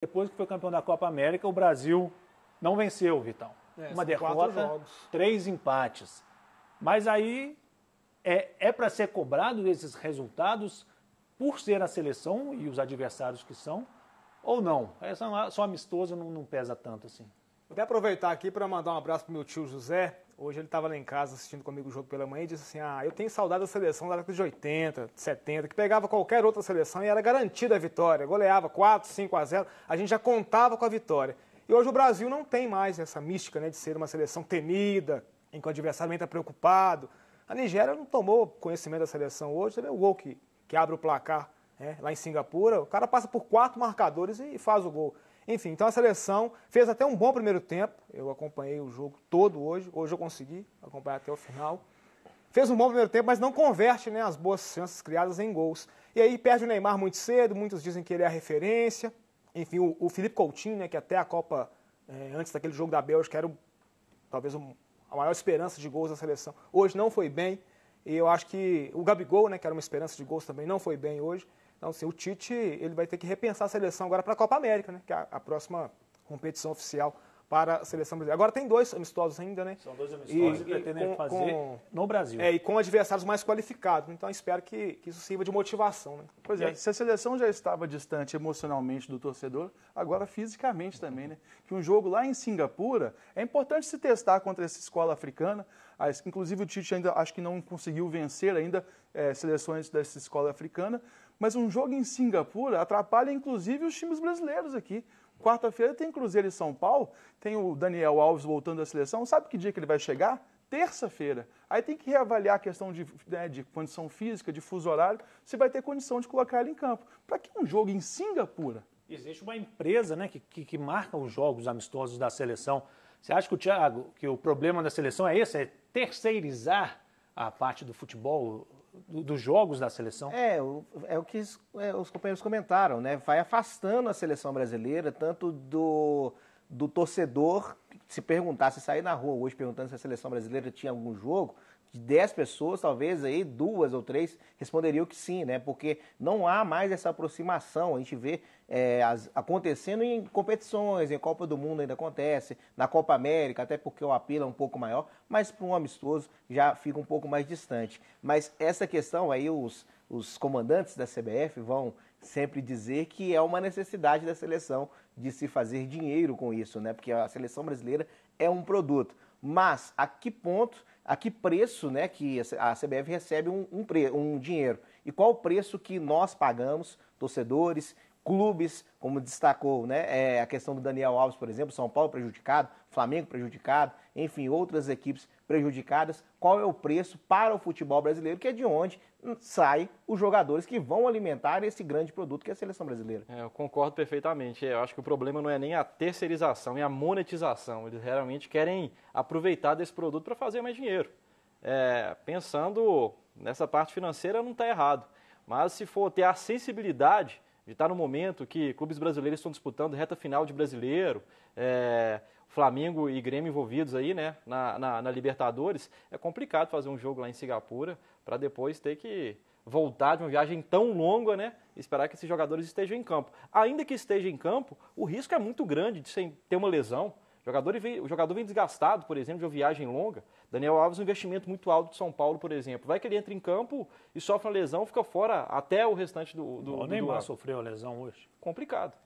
Depois que foi campeão da Copa América, o Brasil não venceu, Vitão. É, Uma derrota, três empates. Mas aí é, é para ser cobrado esses resultados por ser a seleção e os adversários que são, ou não? É só, só amistoso não, não pesa tanto assim. Vou até aproveitar aqui para mandar um abraço pro meu tio José. Hoje ele estava lá em casa assistindo comigo o jogo pela manhã e disse assim: Ah, eu tenho saudade da seleção da década de 80, 70, que pegava qualquer outra seleção e era garantida a vitória. Goleava 4, 5 a 0, a gente já contava com a vitória. E hoje o Brasil não tem mais essa mística né, de ser uma seleção temida, em que o adversário está preocupado. A Nigéria não tomou conhecimento da seleção hoje, é o gol que, que abre o placar né? lá em Singapura, o cara passa por quatro marcadores e faz o gol. Enfim, então a seleção fez até um bom primeiro tempo. Eu acompanhei o jogo todo hoje. Hoje eu consegui acompanhar até o final. Fez um bom primeiro tempo, mas não converte né, as boas chances criadas em gols. E aí perde o Neymar muito cedo, muitos dizem que ele é a referência. Enfim, o, o Felipe Coutinho, né, que até a Copa, é, antes daquele jogo da Bélgica, era o, talvez a maior esperança de gols da seleção. Hoje não foi bem. E eu acho que o Gabigol, né, que era uma esperança de gols também, não foi bem hoje. Então, assim, o Tite ele vai ter que repensar a seleção agora para a Copa América, né? Que é a, próxima competição oficial para a seleção brasileira. Agora tem dois amistosos ainda, né? São dois amistosos e, que pretendem fazer com, no Brasil. É, e com adversários mais qualificados. Então espero que, que isso sirva de motivação, né? Pois e é, aí? se a seleção já estava distante emocionalmente do torcedor, agora fisicamente também, né? Que um jogo lá em Singapura é importante se testar contra essa escola africana. Inclusive o Tite ainda acho que não conseguiu vencer ainda é, seleções dessa escola africana, mas um jogo em Singapura atrapalha inclusive os times brasileiros aqui. Quarta-feira tem Cruzeiro e São Paulo, tem o Daniel Alves voltando da seleção. Sabe que dia que ele vai chegar? Terça-feira. Aí tem que reavaliar a questão de, né, de condição física, de fuso horário, se vai ter condição de colocar ele em campo. Para que um jogo em Singapura? Existe uma empresa né, que, que, que marca os jogos amistosos da seleção. Você acha que o Thiago, que o problema da seleção é esse? É terceirizar a parte do futebol do, dos jogos da seleção? É, o, é o que é, os companheiros comentaram, né? Vai afastando a seleção brasileira, tanto do, do torcedor, se perguntasse, sair na rua hoje perguntando se a seleção brasileira tinha algum jogo, de 10 pessoas, talvez aí duas ou três responderiam que sim, né? Porque não há mais essa aproximação. A gente vê é, as, acontecendo em competições, em Copa do Mundo ainda acontece, na Copa América, até porque o apelo é um pouco maior, mas para um amistoso já fica um pouco mais distante. Mas essa questão aí, os, os comandantes da CBF vão sempre dizer que é uma necessidade da seleção de se fazer dinheiro com isso, né? Porque a seleção brasileira é um produto. Mas a que ponto a que preço né, que a CBF recebe um, um, um dinheiro e qual o preço que nós pagamos, torcedores, clubes, como destacou né, é, a questão do Daniel Alves, por exemplo, São Paulo prejudicado, Flamengo prejudicado, enfim, outras equipes prejudicadas, qual é o preço para o futebol brasileiro, que é de onde saem os jogadores que vão alimentar esse grande produto que é a seleção brasileira. É, eu concordo perfeitamente. É, eu acho que o problema não é nem a terceirização, é a monetização. Eles realmente querem aproveitar desse produto para fazer mais dinheiro. É, pensando nessa parte financeira, não está errado. Mas se for ter a sensibilidade de estar tá no momento que clubes brasileiros estão disputando reta final de brasileiro, é, Flamengo e Grêmio envolvidos aí, né, na, na, na Libertadores, é complicado fazer um jogo lá em Singapura para depois ter que voltar de uma viagem tão longa, né? Esperar que esses jogadores estejam em campo. Ainda que esteja em campo, o risco é muito grande de ter uma lesão. O jogador vem, o jogador vem desgastado, por exemplo, de uma viagem longa. Daniel Alves, um investimento muito alto de São Paulo, por exemplo. Vai que ele entra em campo e sofre uma lesão, fica fora até o restante do. do o Neymar do sofreu a lesão hoje. Complicado.